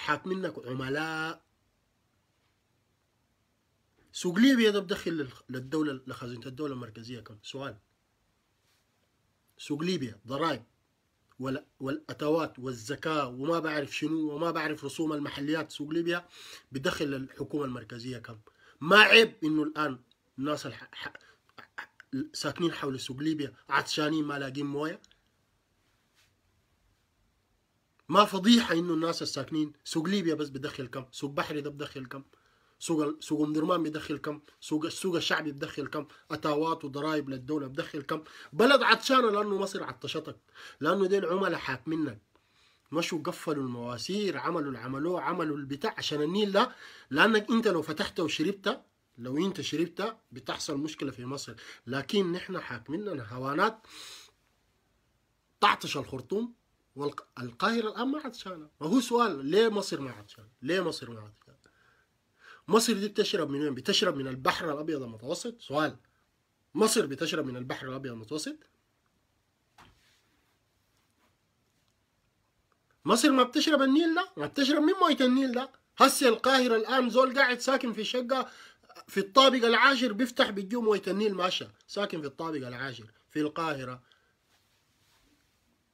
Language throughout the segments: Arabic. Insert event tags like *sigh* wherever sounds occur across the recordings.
حاكمينك عملاء سوق ليبيا ده بدخل للدولة لخزينة الدولة المركزية كم؟ سؤال سوق ليبيا ضرائب والأتوات والزكاة وما بعرف شنو وما بعرف رسوم المحليات سوق ليبيا بدخل للحكومة المركزية كم؟ ما عيب إنه الآن الناس الح... ساكنين حول سوق ليبيا عطشانين ما لاقين مويه ما فضيحه انه الناس الساكنين سوق ليبيا بس بدخل كم سوق بحري ده بدخل كم سوق سوق ام درمان بدخل كم سوق السوق الشعبي بدخل كم اتاوات وضرائب للدوله بدخل كم بلد عطشانه لانه مصر عطشتك لانه دي العملاء حاكمينك مشوا قفلوا المواسير عملوا العملوه عملوا البتاع عشان النيل ده لانك انت لو فتحته وشربته لو انت شربته بتحصل مشكله في مصر لكن نحن حاكميننا هوانات تعطش الخرطوم والقاهرة الآن ما عاد ما وهو سؤال ليه مصر ما عاد شانة ليه مصر ما عاد شانة مصر دي بتشرب من وين بتشرب من البحر الأبيض المتوسط سؤال مصر بتشرب من البحر الأبيض المتوسط مصر ما بتشرب النيل ده ما بتشرب من موية النيل ده هسه القاهرة الآن زول قاعد ساكن في شقة في الطابق العاشر بيفتح بيجيو موية النيل ماشى ساكن في الطابق العاشر في القاهرة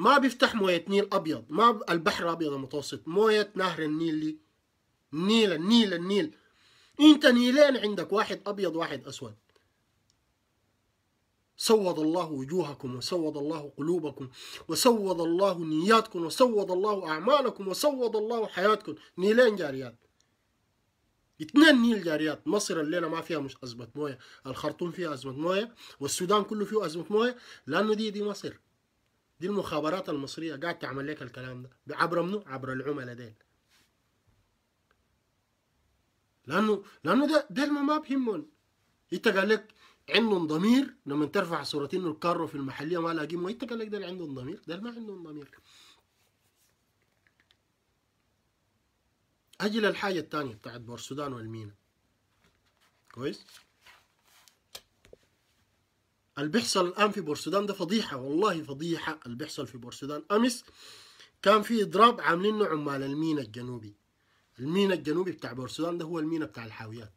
ما بيفتح موية نيل أبيض ما البحر الأبيض المتوسط موية نهر النيل لي النيل النيل النيل انت نيلين عندك واحد أبيض واحد أسود سود الله وجوهكم وسود الله قلوبكم وسود الله نياتكم وسود الله أعمالكم وسود الله حياتكم نيلين جاريات اثنين نيل جاريات مصر الليله ما فيها مش ازمه مويه الخرطوم فيها ازمه مويه والسودان كله فيه ازمه مويه لانه دي دي مصر دي المخابرات المصريه قاعد تعمل لك الكلام ده عبر منو؟ عبر العملاء ديل لانه لانه ده ديل ما بهمهم انت قال لك عندهم ضمير لما ترفع صورتين الكارو في المحليه ما لاقيهم انت قال لك ده عندهم ضمير ده ما عندهم ضمير اجل الحاجه الثانيه بتاعت بورسودان والمينا كويس اللي بيحصل الان في بورسودان ده فضيحه والله فضيحه اللي بيحصل في بورسودان امس كان في اضراب عاملينه عمال المينا الجنوبي المينا الجنوبي بتاع بورسودان ده هو المينا بتاع الحاويات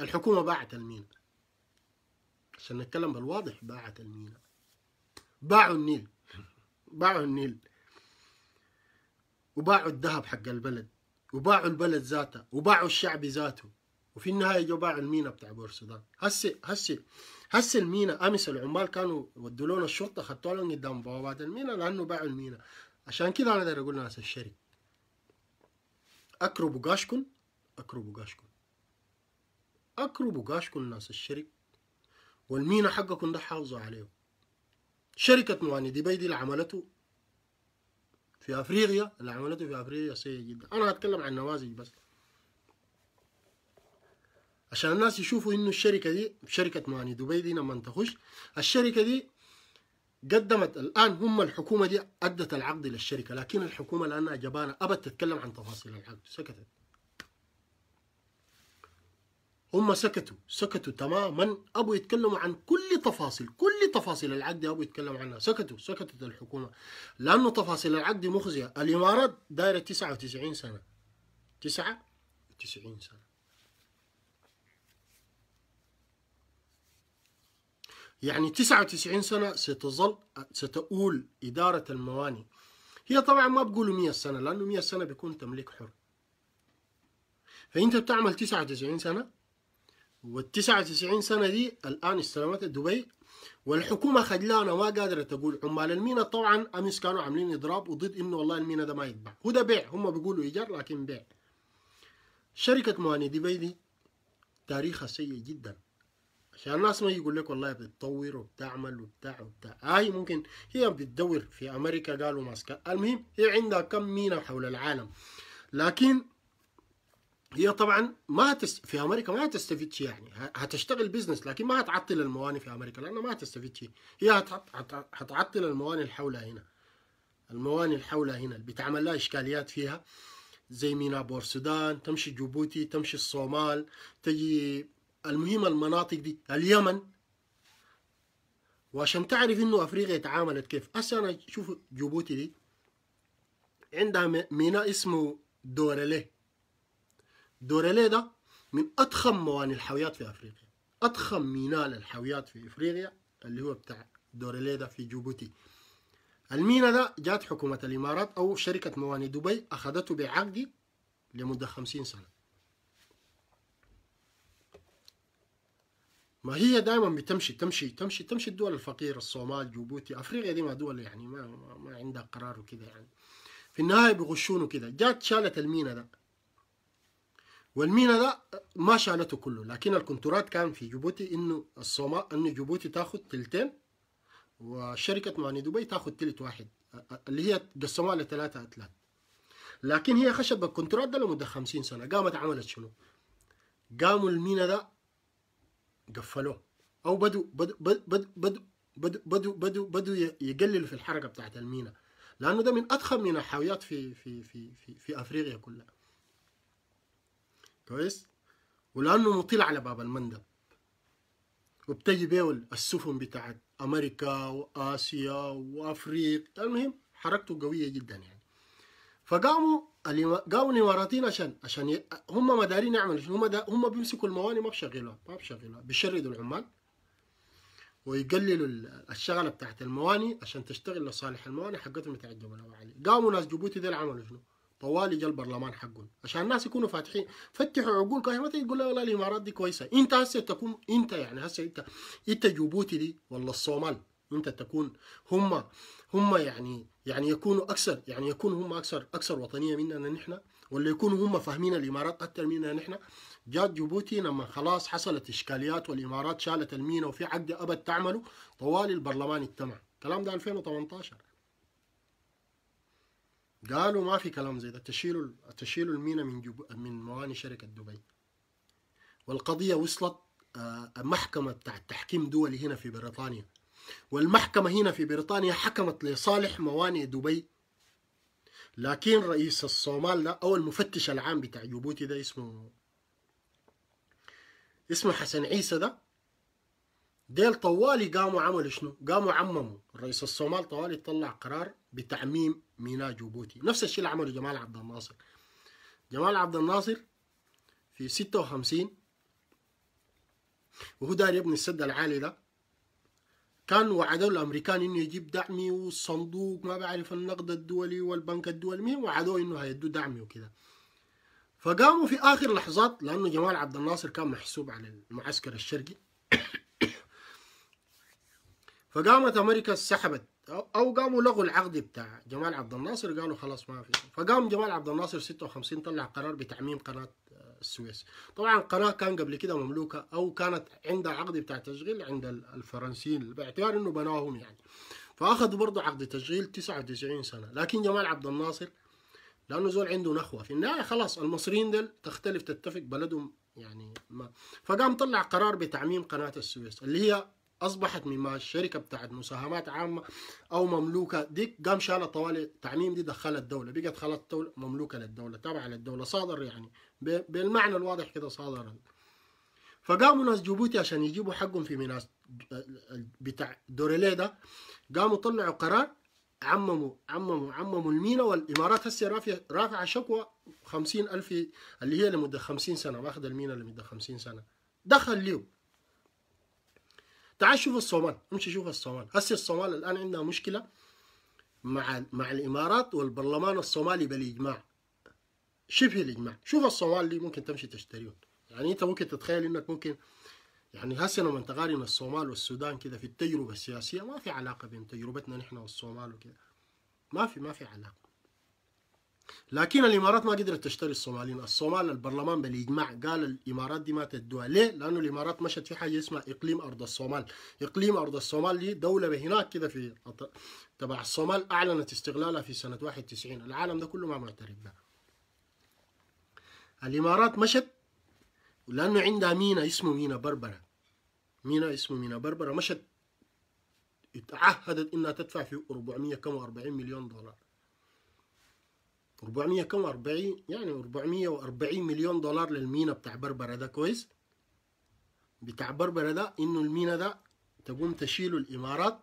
الحكومه باعت المينا عشان نتكلم بالواضح باعت المينا باعوا النيل *laughs* باعوا النيل وباعوا الذهب حق البلد وباعوا البلد ذاته وباعوا الشعب ذاته وفي النهايه جو باع المينا بتاع بور السودان هسه هسه هسه المينا امس العمال كانوا ودوا الشرطه خدتوا لهم قدام بوابات المينا لانه باعوا المينا عشان كذا انا داير اقول لناس الشرك أكرو بقاشكم أكرو بقاشكم أكرو بقاشكم ناس الشرك والمينا حقكم ده حافظوا عليه شركة مواني دبي دي اللي عملته في افريقيا اللي عملته في افريقيا سيء جدا انا هتكلم عن نوازج بس عشان الناس يشوفوا انه الشركه دي شركه ماني يعني دبي دي لما تخش الشركه دي قدمت الان هم الحكومه دي ادت العقد للشركه لكن الحكومه لانها جبانه ابد تتكلم عن تفاصيل العقد سكتت هم سكتوا سكتوا تماما ابوا يتكلموا عن كل تفاصيل كل تفاصيل العقد ابوا يتكلموا عنها سكتوا سكتت الحكومه لانه تفاصيل العقد مخزيه الامارات دايره 99 سنه 99 سنه يعني 99 سنة ستظل ستؤول إدارة الموانئ هي طبعا ما بقولوا 100 سنة لأنه 100 سنة بيكون تمليك حر فأنت بتعمل 99 سنة وال 99 سنة دي الآن استلمتها دبي والحكومة خجلانة ما قادرة تقول عمال المينا طبعا أمس كانوا عاملين إضراب وضد إنه والله المينا ده ما يتباع هو ده بيع هم بيقولوا إيجار لكن بيع شركة موانئ دبي دي تاريخها سيء جدا عشان الناس ما يقول لك والله بتطور وبتعمل وبتاع وبتاع هاي ممكن هي بتدور في امريكا قالوا ماسكه المهم هي عندها كم مينا حول العالم لكن هي طبعا ما هتست... في امريكا ما هتستفيد شيء يعني هتشتغل بزنس لكن ما هتعطل الموانئ في امريكا لانها ما هتستفيد شيء هي هت... هت... هتعطل الموانئ اللي حولها هنا الموانئ اللي حولها هنا اللي بتعمل لها اشكاليات فيها زي ميناء بورسودان تمشي جيبوتي تمشي الصومال تجي المهم المناطق دي اليمن وعشان تعرف انه افريقيا تعاملت كيف هسه انا شوف جيبوتي دي عندها ميناء اسمه دوراليه دوراليه ده من اضخم موانئ الحاويات في افريقيا اضخم ميناء للحاويات في افريقيا اللي هو بتاع دوراليه ده في جيبوتي الميناء ده جات حكومة الامارات او شركة موانئ دبي اخذته بعقد لمدة خمسين سنة ما هي دائما بتمشي تمشي تمشي تمشي الدول الفقيرة الصومال جيبوتي افريقيا دي ما دول يعني ما ما عندها قرار وكذا يعني في النهاية بيغشونه كذا جات شالت المينا ده والمينا ده ما شالته كله لكن الكونترات كان في جيبوتي انه الصومال انه جيبوتي تاخد تلتين وشركة ماني دبي تاخد تلت واحد اللي هي قسموها لثلاثة أتلات لكن هي خشت بالكونترات ده لمدة خمسين سنة قامت عملت شنو؟ قاموا المينا ده قفلوه او بدوا بدوا بدوا بدوا بدوا بدوا يقللوا في الحركه بتاعت المينا لانه ده من اضخم من الحاويات في في في في, في افريقيا كلها كويس ولانه مطل على باب المندب وبتجي بيه السفن بتاعت امريكا واسيا وافريقيا المهم حركته قويه جدا يعني فقاموا قاموا الاماراتيين عشان عشان ي... هم ما دارين يعملوا شنو هم دا... هم بيمسكوا المواني ما بشغلوها ما بشغلوها بيشردوا العمال ويقللوا الشغله بتاعت المواني عشان تشتغل لصالح المواني حقتهم بتاعت جبل ابو علي قاموا ناس جيبوتي ديل عملوا شنو طوالي جا البرلمان حقهم عشان الناس يكونوا فاتحين فتحوا عقولك ما تقول لا والله الامارات دي كويسه انت هسه تكون انت يعني هسه انت انت جيبوتي دي ولا الصومال انت تكون هم هم يعني يعني يكونوا اكثر يعني يكونوا هم اكثر اكثر وطنيه مننا نحن ولا يكونوا هم فاهمين الامارات اكثر مننا نحن جات جيبوتي لما خلاص حصلت اشكاليات والامارات شالت المينا وفي عقد ابد تعمله طوال البرلمان اجتمع الكلام ده 2018 قالوا ما في كلام زي ده تشيلوا تشيلوا المينا من جب... من مواني شركه دبي والقضيه وصلت آه، محكمه بتاع التحكيم دولي هنا في بريطانيا والمحكمة هنا في بريطانيا حكمت لصالح موانئ دبي لكن رئيس الصومال ده أو المفتش العام بتاع جيبوتي ده اسمه اسمه حسن عيسى ده ديل طوالي قاموا عملوا شنو؟ قاموا عمموا رئيس الصومال طوالي طلع قرار بتعميم ميناء جيبوتي نفس الشيء اللي عمله جمال عبد الناصر جمال عبد الناصر في 56 وهو داير يبني السد العالي ده كان وعدوا الامريكان انه يجيب دعمي والصندوق ما بعرف النقد الدولي والبنك الدولي مين وعدوه انه هيدوا دعمي وكده فقاموا في اخر لحظات لانه جمال عبد الناصر كان محسوب على المعسكر الشرقي *coughs* فقامت امريكا سحبت او قاموا لغوا العقد بتاع جمال عبد الناصر قالوا خلاص ما في فقام جمال عبد الناصر 56 طلع قرار بتعميم قناه السويس طبعا قناة كان قبل كده مملوكة أو كانت عندها عقد بتاع تشغيل عند الفرنسيين باعتبار أنه بناهم يعني فأخذوا برضه عقد تشغيل 99 سنة لكن جمال عبد الناصر لأنه زول عنده نخوة في النهاية خلاص المصريين دل تختلف تتفق بلدهم يعني ما فقام طلع قرار بتعميم قناة السويس اللي هي اصبحت مما الشركه بتاعت مساهمات عامه او مملوكه دي قام شالها طوالي تعميم دي دخلها الدوله بقت خلاص مملوكه للدوله تابعه للدوله صادر يعني بالمعنى الواضح كده صادر فقاموا ناس جيبوتي عشان يجيبوا حقهم في مناس بتاع دوريلي ده قاموا طلعوا قرار عمموا عمموا عمموا المينا والامارات هسه رافعه شكوى 50000 اللي هي لمده 50 سنه ماخذ المينا لمده 50 سنه دخل ليو تعال شوف الصومال امشي شوف الصومال هسه الصومال الان عندها مشكله مع مع الامارات والبرلمان الصومالي بالاجماع شبه الاجماع شوف الصومال دي ممكن تمشي تشتريهم يعني انت ممكن تتخيل انك ممكن يعني هسه لما تقارن الصومال والسودان كذا في التجربه السياسيه ما في علاقه بين تجربتنا نحن والصومال وكذا ما في ما في علاقه لكن الامارات ما قدرت تشتري الصوماليين الصومال البرلمان بالاجماع قال الامارات دي ما تدوها ليه لانه الامارات مشت في حاجه اسمها اقليم ارض الصومال اقليم ارض الصومال دي دوله هناك كده في تبع الصومال اعلنت استغلالها في سنه 91 العالم ده كله ما معترف بها الامارات مشت لانه عندها مينا اسمه مينا بربره مينا اسمه مينا بربره مشت تعهدت انها تدفع في 400 كم 40 مليون دولار 400 كم 40 يعني 440 مليون دولار للمينا بتاع بربرة ده كويس بتاع بربرة ده انه المينا ده تقوم تشيله الامارات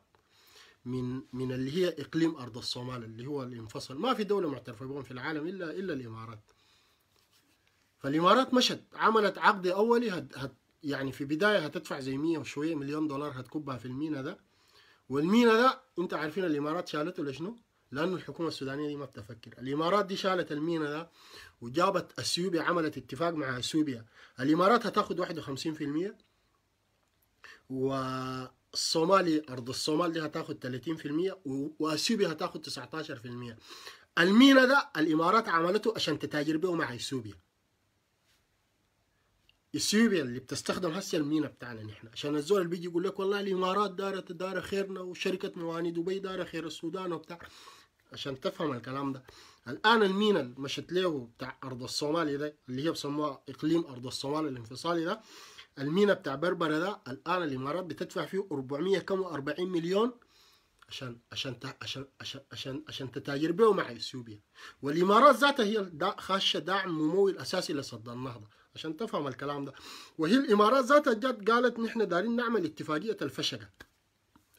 من من اللي هي اقليم ارض الصومال اللي هو الانفصل ما في دوله معترفه بهم في العالم الا الا الامارات فالامارات مشت عملت عقد اولي هت هت يعني في بدايه هتدفع زي 100 وشويه مليون دولار هتكبها في المينا ده والمينا ده انت عارفين الامارات شالته لشنو؟ لأن الحكومة السودانية دي ما بتفكر الإمارات دي شالت المينا ده وجابت أثيوبيا عملت اتفاق مع أثيوبيا الإمارات هتاخد 51% والصومالي أرض الصومال دي هتاخد 30% وأثيوبيا هتاخد 19% المينا ده الإمارات عملته عشان تتاجر به مع أثيوبيا اثيوبيا اللي بتستخدم هسه المينا بتاعنا نحن عشان الزول اللي بيجي يقول لك والله الامارات دارت دار خيرنا وشركه مواني دبي دار خير السودان وبتاع عشان تفهم الكلام ده الان المينا اللي مشت له بتاع ارض الصومالي ده اللي هي بسموها اقليم ارض الصومال الانفصالي ده المينا بتاع بربره ده الان الامارات بتدفع فيه 400 كم 40 مليون عشان عشان عشان عشان عشان, تتاجر به مع اثيوبيا والامارات ذاتها هي دا خاشه داعم نموي الاساسي لصد النهضه عشان تفهم الكلام ده وهي الامارات ذاتها جت قالت نحن دارين نعمل اتفاقيه الفشقه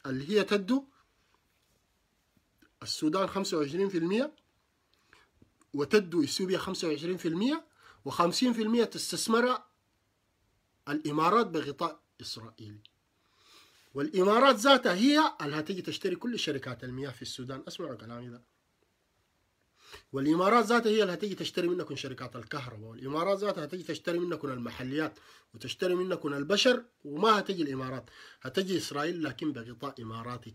اللي هي تدو السودان 25% وتدو اثيوبيا 25% و50% تستثمرها الامارات بغطاء اسرائيلي والامارات ذاتها هي اللي هتجي تشتري كل شركات المياه في السودان اسمعوا كلامي ده والامارات ذاتها هي اللي هتجي تشتري منكم شركات الكهرباء والامارات ذاتها هتجي تشتري منكم المحليات وتشتري منكم البشر وما هتجي الامارات هتجي اسرائيل لكن بغطاء اماراتي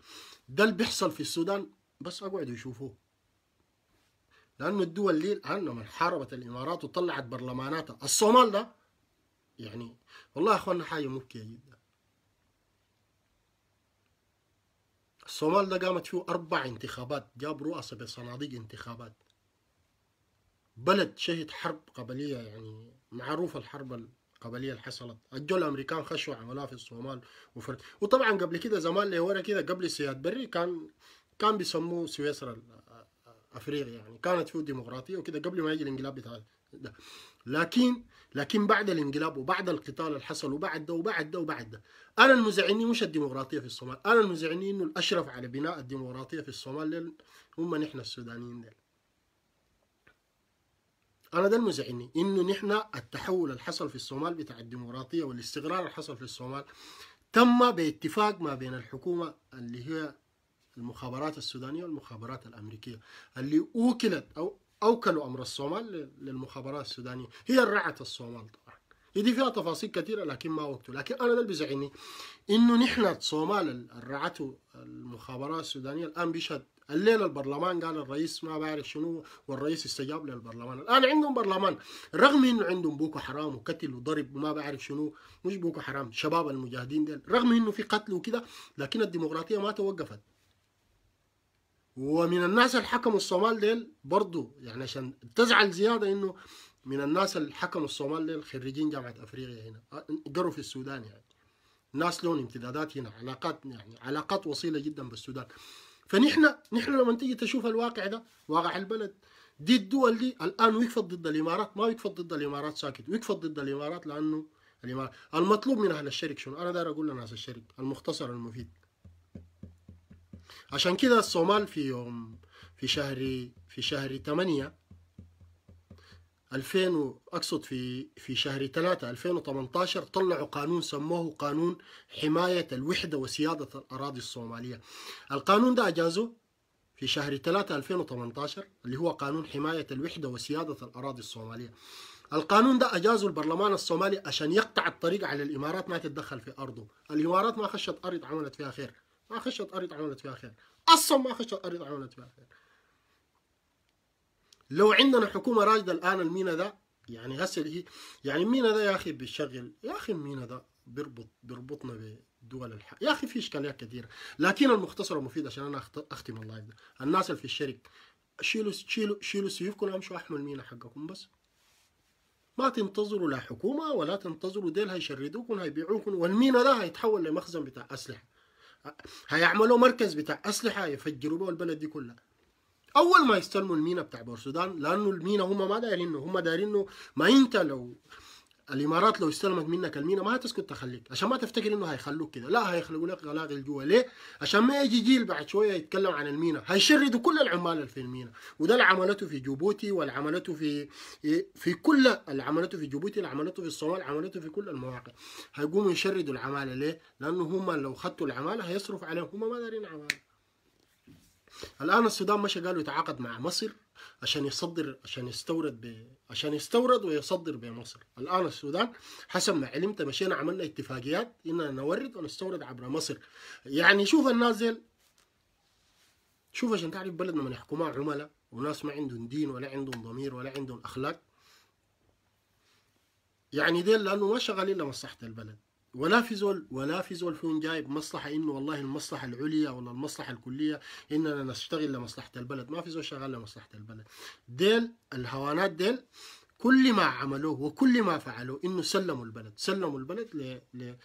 ده اللي بيحصل في السودان بس اقعدوا يشوفوه لانه الدول دي الان لما حاربت الامارات وطلعت برلماناتها الصومال ده يعني والله يا اخوانا حاجه مبكيه جدا الصومال ده قامت فيه اربع انتخابات جاب رؤساء بصناديق انتخابات بلد شهد حرب قبليه يعني معروفه الحرب القبليه اللي حصلت الجو الامريكان خشوا عملاء في الصومال وفرق. وطبعا قبل كده زمان لورا كده قبل سياد بري كان كان بيسموه سويسرا افريقيا يعني كانت فيه ديمقراطيه وكده قبل ما يجي الانقلاب بتاع ده لكن لكن بعد الانقلاب وبعد القتال اللي حصل وبعد ده وبعد ده وبعد ده انا المزعني مش الديمقراطيه في الصومال انا المزعني انه الاشرف على بناء الديمقراطيه في الصومال هم نحن السودانيين دل. انا ده المزعني انه نحن التحول اللي حصل في الصومال بتاع الديمقراطيه والاستقرار اللي حصل في الصومال تم باتفاق ما بين الحكومه اللي هي المخابرات السودانية والمخابرات الأمريكية اللي أوكلت أو أوكلوا أمر الصومال للمخابرات السودانية هي رعت الصومال طبعا دي فيها تفاصيل كثيرة لكن ما وقته لكن أنا ده اللي بيزعلني إنه نحن الصومال رعته المخابرات السودانية الآن بيشهد الليلة البرلمان قال الرئيس ما بعرف شنو والرئيس استجاب للبرلمان الآن عندهم برلمان رغم إنه عندهم بوكو حرام وقتل وضرب وما بعرف شنو مش بوكو حرام شباب المجاهدين ديل رغم إنه في قتل وكذا لكن الديمقراطية ما توقفت ومن الناس اللي حكموا الصومال ديل برضه يعني عشان تزعل زياده انه من الناس اللي حكموا الصومال ديل خريجين جامعه افريقيا هنا آه، قروا في السودان يعني ناس لهم امتدادات هنا علاقات يعني علاقات وصيله جدا بالسودان فنحن نحن لما تيجي تشوف الواقع ده واقع البلد دي الدول دي الان وقفت ضد الامارات ما وقفت ضد الامارات ساكت وقفت ضد الامارات لانه الامارات المطلوب من اهل الشرك شنو انا داير اقول لناس الشرك المختصر المفيد عشان كده الصومال في يوم في شهر في شهر 8 2000 اقصد في في شهر 3 2018 طلعوا قانون سموه قانون حمايه الوحده وسياده الاراضي الصوماليه. القانون ده اجازه في شهر 3 2018 اللي هو قانون حمايه الوحده وسياده الاراضي الصوماليه. القانون ده اجازه البرلمان الصومالي عشان يقطع الطريق على الامارات ما تتدخل في ارضه، الامارات ما خشت ارض عملت فيها خير. ما خشت اريد عملت فيها خير اصلا ما خشت اريد عملت فيها خير لو عندنا حكومه راشده الان المينا ده يعني هسه هي يعني مينا ده يا اخي بيشغل يا اخي مينا ده بيربط بيربطنا بدول الحق يا اخي في اشكاليات كثيره لكن المختصر المفيد عشان انا اختم اللايف ده الناس اللي في الشركه شيلوا شيلوا شيلوا سيوفكم امشوا احمل مينا حقكم بس ما تنتظروا لا حكومه ولا تنتظروا ديل هيشردوكم هيبيعوكم والمينا ده هيتحول لمخزن بتاع اسلحه هيعملوا مركز بتاع اسلحه يفجروا بيه البلد دي كلها اول ما يستلموا المينا بتاع بورسودان لانه المينا هم ما دارينه هم دارينه ما انت لو الامارات لو استلمت منك المينا ما هتسكت تخليك عشان ما تفتكر انه هيخلوك كده لا هيخلقوا لك غلاغل جوا ليه عشان ما يجي جيل بعد شويه يتكلم عن المينا هيشردوا كل العمال اللي في المينا وده اللي عملته في جيبوتي واللي عملته في إيه؟ في كل اللي عملته في جيبوتي اللي عملته في الصومال عملته في كل المواقع هيقوموا يشردوا العماله ليه لانه هم لو خدتوا العماله هيصرف عليهم هم ما دارين عماله الان السودان مشى قالوا يتعاقد مع مصر عشان يصدر عشان يستورد ب... عشان يستورد ويصدر بمصر الان السودان حسب ما علمت مشينا عملنا اتفاقيات اننا نورد ونستورد عبر مصر يعني شوف الناس شوف عشان تعرف بلدنا من يحكمها عملاء وناس ما عندهم دين ولا عندهم ضمير ولا عندهم اخلاق يعني ديل لانه ما شغالين لمصلحه البلد ولا في زول ولا في زول فيهم جايب مصلحه انه والله المصلحه العليا ولا المصلحه الكليه اننا نشتغل لمصلحه البلد ما في زول شغال لمصلحه البلد ديل الهوانات ديل كل ما عملوه وكل ما فعلوه انه سلموا البلد سلموا البلد ل... ل...